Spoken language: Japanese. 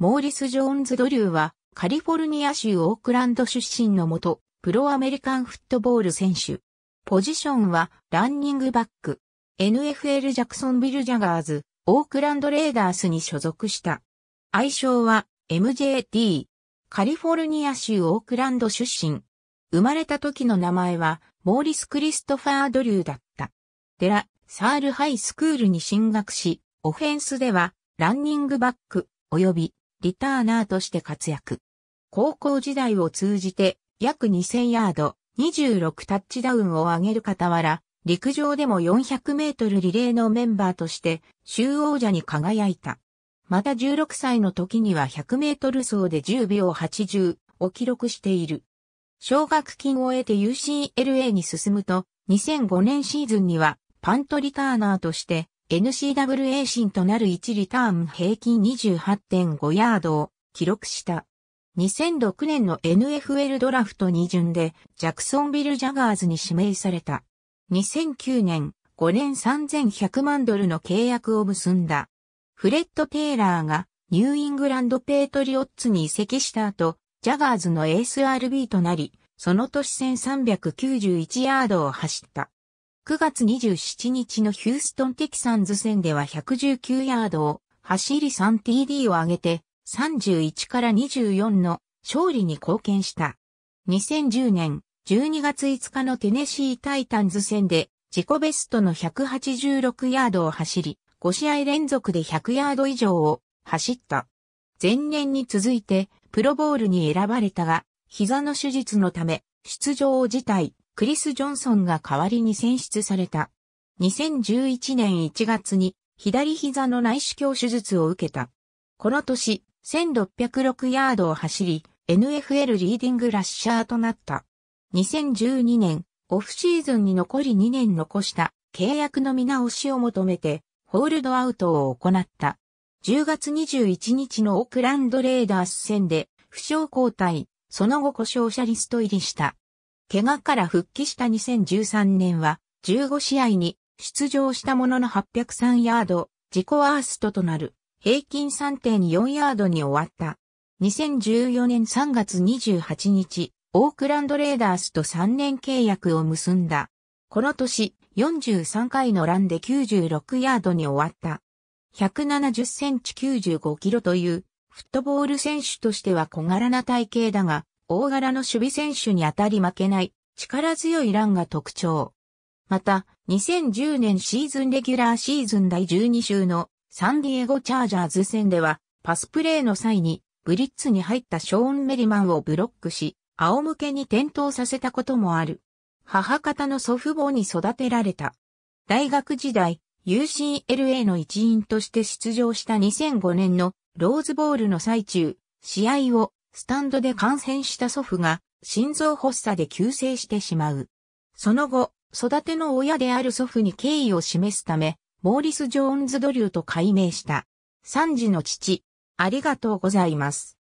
モーリス・ジョーンズ・ドリューは、カリフォルニア州オークランド出身のもと、プロアメリカンフットボール選手。ポジションは、ランニングバック。NFL ジャクソンビル・ジャガーズ、オークランド・レーダースに所属した。愛称は、MJD。カリフォルニア州オークランド出身。生まれた時の名前は、モーリス・クリストファー・ドリューだった。デラ・サールハイスクールに進学し、オフェンスでは、ランニングバック、及び、リターナーとして活躍。高校時代を通じて約2000ヤード、26タッチダウンを上げる傍ら、陸上でも400メートルリレーのメンバーとして州王者に輝いた。また16歳の時には100メートル走で10秒80を記録している。奨学金を得て UCLA に進むと、2005年シーズンにはパントリターナーとして n c w a 新となる1リターン平均28.5ヤードを記録した。2006年の NFL ドラフト2巡でジャクソンビル・ジャガーズに指名された。2009年5年3100万ドルの契約を結んだ。フレッド・テイラーがニューイングランド・ペートリオッツに移籍した後、ジャガーズのエース RB となり、その年1391ヤードを走った。9月27日のヒューストンテキサンズ戦では119ヤードを走り 3TD を上げて31から24の勝利に貢献した。2010年12月5日のテネシータイタンズ戦で自己ベストの186ヤードを走り、5試合連続で100ヤード以上を走った。前年に続いてプロボールに選ばれたが、膝の手術のため出場を辞退。クリス・ジョンソンが代わりに選出された。2011年1月に左膝の内視鏡手術を受けた。この年、1606ヤードを走り、NFL リーディングラッシャーとなった。2012年、オフシーズンに残り2年残した契約の見直しを求めて、ホールドアウトを行った。10月21日のオークランドレーダース戦で、負傷交代、その後故障者リスト入りした。怪我から復帰した2013年は、15試合に出場したものの803ヤード、自己ワーストとなる、平均3.4ヤードに終わった。2014年3月28日、オークランドレーダースと3年契約を結んだ。この年、43回のランで96ヤードに終わった。170センチ95キロという、フットボール選手としては小柄な体型だが、大柄の守備選手に当たり負けない力強いランが特徴。また、2010年シーズンレギュラーシーズン第12週のサンディエゴチャージャーズ戦では、パスプレーの際にブリッツに入ったショーン・メリマンをブロックし、仰向けに転倒させたこともある。母方の祖父母に育てられた。大学時代、UCLA の一員として出場した2005年のローズボールの最中、試合をスタンドで感染した祖父が心臓発作で急性してしまう。その後、育ての親である祖父に敬意を示すため、モーリス・ジョーンズ・ドリューと改名した。三児の父、ありがとうございます。